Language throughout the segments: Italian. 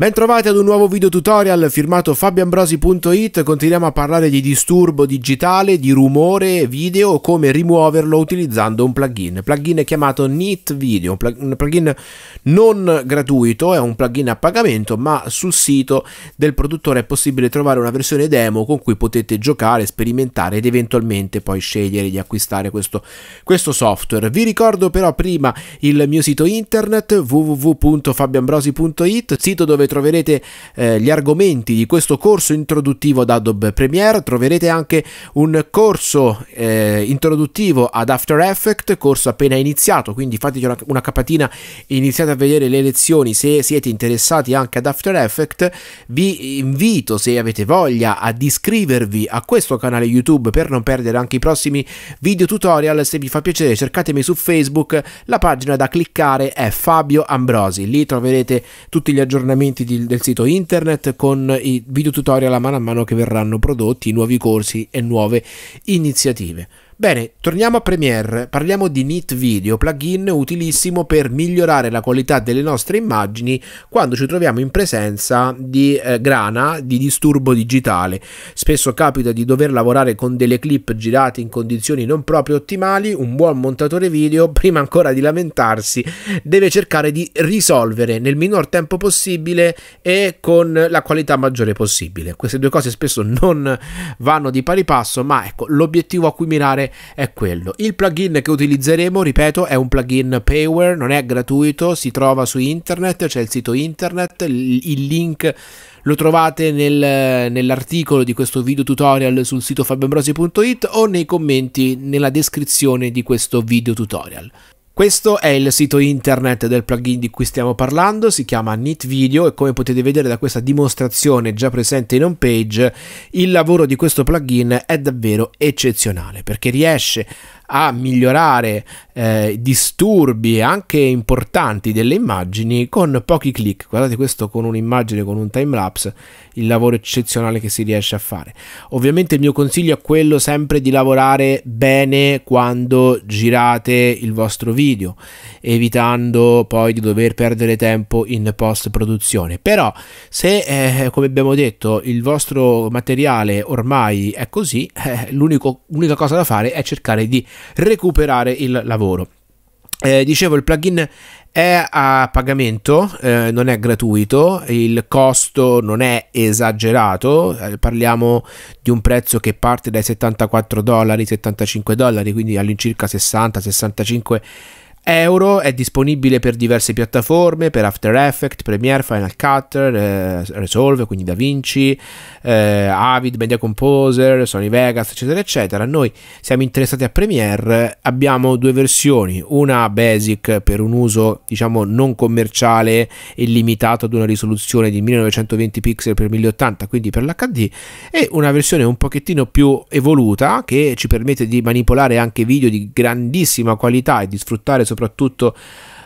Bentrovati ad un nuovo video tutorial firmato fabioambrosi.it, continuiamo a parlare di disturbo digitale, di rumore video come rimuoverlo utilizzando un plugin. Plugin chiamato Neat Video, un plugin non gratuito, è un plugin a pagamento, ma sul sito del produttore è possibile trovare una versione demo con cui potete giocare, sperimentare ed eventualmente poi scegliere di acquistare questo, questo software. Vi ricordo però prima il mio sito internet www.fabioambrosi.it, sito dove troverete eh, gli argomenti di questo corso introduttivo ad Adobe Premiere, troverete anche un corso eh, introduttivo ad After Effects, corso appena iniziato, quindi fateci una, una capatina e iniziate a vedere le lezioni se siete interessati anche ad After Effects. Vi invito, se avete voglia, ad iscrivervi a questo canale YouTube per non perdere anche i prossimi video tutorial. Se vi fa piacere, cercatemi su Facebook, la pagina da cliccare è Fabio Ambrosi, lì troverete tutti gli aggiornamenti aggiornamenti di, del sito internet con i video tutorial a mano a mano che verranno prodotti, nuovi corsi e nuove iniziative. Bene, torniamo a Premiere, parliamo di Neat Video, plugin utilissimo per migliorare la qualità delle nostre immagini quando ci troviamo in presenza di eh, grana, di disturbo digitale. Spesso capita di dover lavorare con delle clip girate in condizioni non proprio ottimali, un buon montatore video, prima ancora di lamentarsi, deve cercare di risolvere nel minor tempo possibile e con la qualità maggiore possibile. Queste due cose spesso non vanno di pari passo, ma ecco, l'obiettivo a cui mirare è quello. Il plugin che utilizzeremo, ripeto, è un plugin payware, non è gratuito, si trova su internet, c'è il sito internet, il link lo trovate nel, nell'articolo di questo video tutorial sul sito fabioambrosi.it o nei commenti nella descrizione di questo video tutorial. Questo è il sito internet del plugin di cui stiamo parlando, si chiama Neat Video e come potete vedere da questa dimostrazione già presente in home page, il lavoro di questo plugin è davvero eccezionale perché riesce a migliorare eh, disturbi anche importanti delle immagini con pochi clic. Guardate questo con un'immagine, con un time lapse, il lavoro eccezionale che si riesce a fare. Ovviamente il mio consiglio è quello sempre di lavorare bene quando girate il vostro video, evitando poi di dover perdere tempo in post produzione. Però se eh, come abbiamo detto il vostro materiale ormai è così, eh, l'unica cosa da fare è cercare di recuperare il lavoro lavoro. Eh, dicevo, il plugin è a pagamento, eh, non è gratuito, il costo non è esagerato, eh, parliamo di un prezzo che parte dai 74 dollari, 75 dollari, quindi all'incirca 60, 65 euro, è disponibile per diverse piattaforme, per After Effects, Premiere, Final Cut, eh, Resolve, quindi DaVinci, eh, Avid, Media Composer, Sony Vegas, eccetera, eccetera. Noi siamo interessati a Premiere, abbiamo due versioni, una basic per un uso diciamo non commerciale e limitato ad una risoluzione di 1920 pixel per 1080, quindi per l'HD, e una versione un pochettino più evoluta che ci permette di manipolare anche video di grandissima qualità e di sfruttare soprattutto soprattutto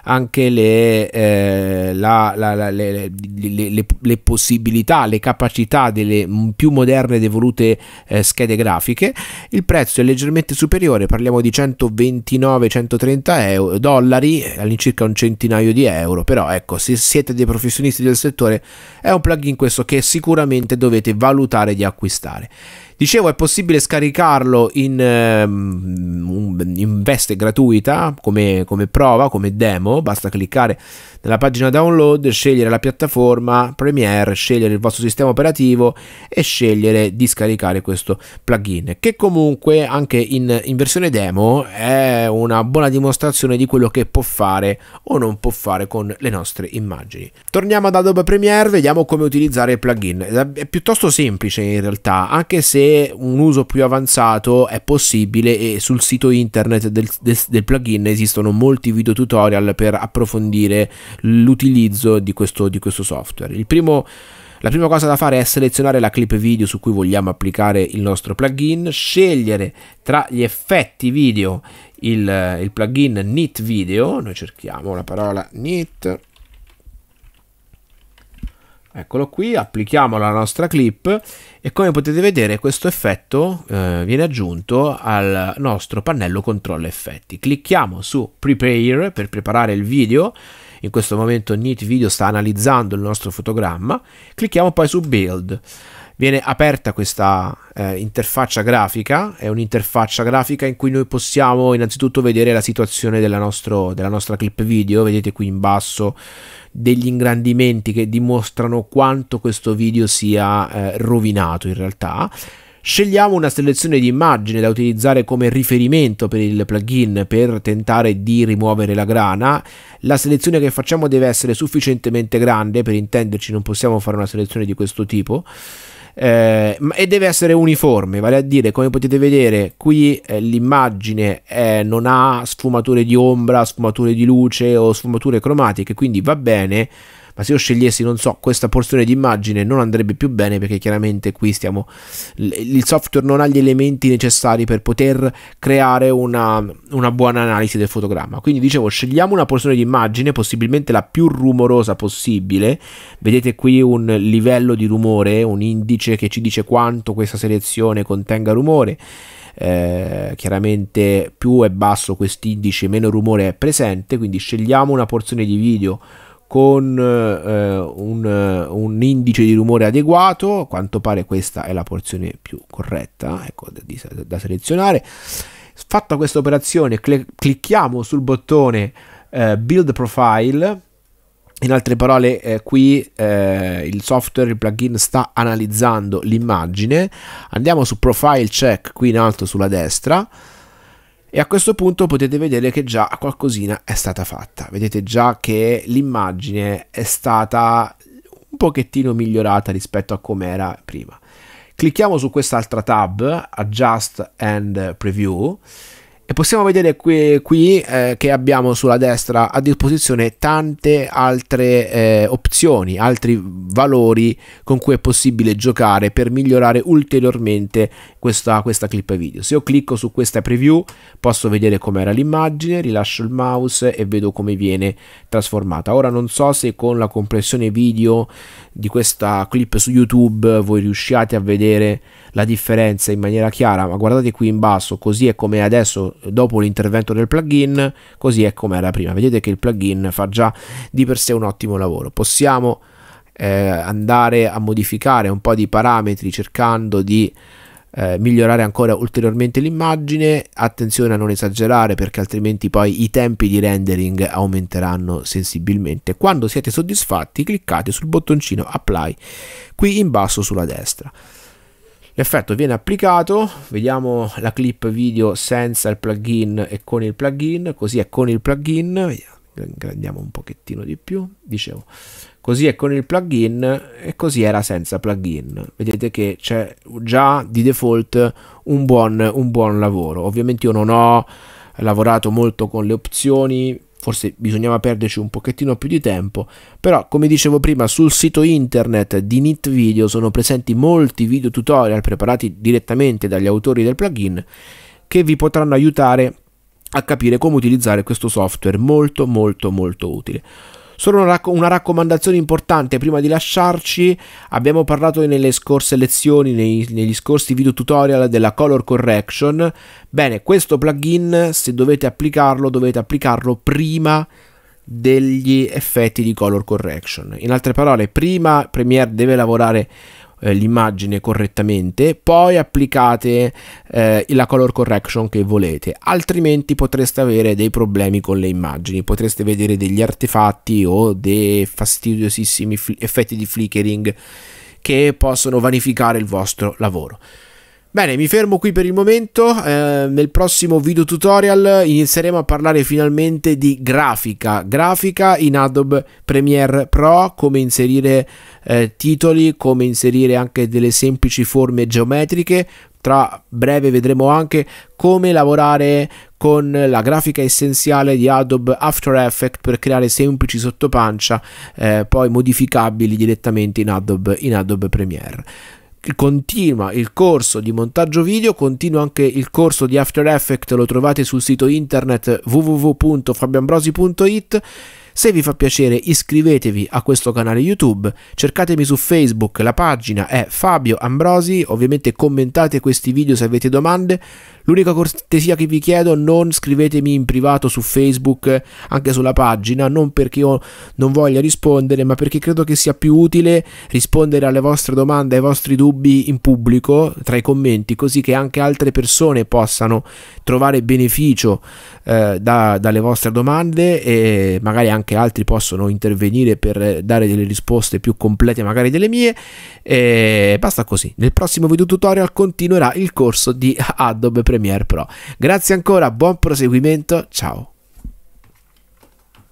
anche le, eh, la, la, la, le, le, le, possibilità, le capacità delle più moderne ed evolute eh, schede grafiche. Il prezzo è leggermente superiore, parliamo di 129-130 dollari, all'incirca un centinaio di euro, però ecco, se siete dei professionisti del settore è un plugin questo che sicuramente dovete valutare di acquistare. Dicevo, è possibile scaricarlo in, ehm, in veste gratuita come, come, prova, come demo. Basta cliccare nella pagina download, scegliere la piattaforma Premiere, scegliere il vostro sistema operativo e scegliere di scaricare questo plugin. Che comunque anche in, in versione demo è una buona dimostrazione di quello che può fare o non può fare con le nostre immagini. Torniamo ad Adobe Premiere, vediamo come utilizzare il plugin. È piuttosto semplice in realtà, anche se un uso più avanzato è possibile e sul sito internet del, del, del plugin esistono molti video tutorial per approfondire l'utilizzo di questo, di questo software. Il primo la prima cosa da fare è selezionare la clip video su cui vogliamo applicare il nostro plugin, scegliere tra gli effetti video il, il plugin Knit Video, noi cerchiamo la parola Knit Eccolo qui, applichiamo la nostra clip e come potete vedere questo effetto eh, viene aggiunto al nostro pannello controlla effetti. Clicchiamo su prepare per preparare il video, in questo momento Neat Video sta analizzando il nostro fotogramma, clicchiamo poi su build viene aperta questa eh, interfaccia grafica, è un'interfaccia grafica in cui noi possiamo innanzitutto vedere la situazione della, nostro, della nostra clip video, vedete qui in basso degli ingrandimenti che dimostrano quanto questo video sia eh, rovinato in realtà. Scegliamo una selezione di immagine da utilizzare come riferimento per il plugin per tentare di rimuovere la grana. La selezione che facciamo deve essere sufficientemente grande, per intenderci non possiamo fare una selezione di questo tipo eh, e deve essere uniforme, vale a dire come potete vedere qui eh, l'immagine eh, non ha sfumature di ombra, sfumature di luce o sfumature cromatiche, quindi va bene ma se io scegliessi, non so, questa porzione di immagine non andrebbe più bene perché chiaramente qui stiamo, il software non ha gli elementi necessari per poter creare una, una buona analisi del fotogramma. Quindi dicevo, scegliamo una porzione di immagine, possibilmente la più rumorosa possibile, vedete qui un livello di rumore, un indice che ci dice quanto questa selezione contenga rumore. Eh, chiaramente più è basso quest'indice meno rumore è presente quindi scegliamo una porzione di video con eh, un, un, indice di rumore adeguato, a quanto pare questa è la porzione più corretta ecco, da, da, da selezionare. Fatta questa operazione cl clicchiamo sul bottone eh, Build Profile, in altre parole eh, qui eh, il software, il plugin sta analizzando l'immagine, andiamo su Profile Check qui in alto sulla destra, e a questo punto potete vedere che già qualcosina è stata fatta vedete già che l'immagine è stata un pochettino migliorata rispetto a come era prima clicchiamo su quest'altra tab adjust and preview e possiamo vedere qui, qui eh, che abbiamo sulla destra a disposizione tante altre eh, opzioni, altri valori con cui è possibile giocare per migliorare ulteriormente questa, questa clip video. Se io clicco su questa preview posso vedere com'era l'immagine, rilascio il mouse e vedo come viene trasformata. Ora non so se con la compressione video di questa clip su YouTube voi riusciate a vedere la differenza in maniera chiara, ma guardate qui in basso, così è come adesso dopo l'intervento del plugin così è come era prima vedete che il plugin fa già di per sé un ottimo lavoro possiamo eh, andare a modificare un po' di parametri cercando di eh, migliorare ancora ulteriormente l'immagine attenzione a non esagerare perché altrimenti poi i tempi di rendering aumenteranno sensibilmente quando siete soddisfatti cliccate sul bottoncino apply qui in basso sulla destra L'effetto viene applicato, vediamo la clip video senza il plugin e con il plugin, così è con il plugin, ingrandiamo un pochettino di più, dicevo, così è con il plugin e così era senza plugin. Vedete che c'è già di default un buon, un buon lavoro. Ovviamente io non ho lavorato molto con le opzioni forse bisognava perderci un pochettino più di tempo, però come dicevo prima sul sito internet di Knit Video sono presenti molti video tutorial preparati direttamente dagli autori del plugin che vi potranno aiutare a capire come utilizzare questo software molto molto molto utile. Solo una, raccom- una, raccomandazione importante prima di lasciarci, abbiamo parlato nelle scorse lezioni, nei, negli scorsi video tutorial della color correction. Bene, questo plugin se dovete applicarlo dovete applicarlo prima degli effetti di color correction. In altre parole, prima Premiere deve lavorare eh, l'immagine correttamente, poi applicate eh, la color correction che volete, altrimenti potreste avere dei problemi con le immagini, potreste vedere degli artefatti o dei fastidiosissimi effetti di flickering che possono vanificare il vostro lavoro. Bene, mi fermo qui per il momento, eh, nel prossimo video tutorial inizieremo a parlare finalmente di grafica, grafica in Adobe Premiere Pro, come inserire eh, titoli, come inserire anche delle semplici forme geometriche, tra breve vedremo anche come lavorare con la grafica essenziale di Adobe After Effects per creare semplici sottopancia eh, poi modificabili direttamente in Adobe, in Adobe Premiere continua il corso di montaggio video, continua anche il corso di After Effects, lo trovate sul sito internet www.fabioambrosi.it se vi fa piacere iscrivetevi a questo canale YouTube, cercatemi su Facebook, la pagina è Fabio Ambrosi, ovviamente commentate questi video se avete domande. L'unica cortesia che vi chiedo, non scrivetemi in privato su Facebook, anche sulla pagina, non perché io non voglia rispondere, ma perché credo che sia più utile rispondere alle vostre domande, ai vostri dubbi in pubblico, tra i commenti, così che anche altre persone possano trovare beneficio eh, da, dalle vostre domande e magari anche anche altri possono intervenire per eh, dare delle risposte più complete magari delle mie e basta così nel prossimo video tutorial continuerà il corso di Adobe Premiere Pro grazie ancora buon proseguimento ciao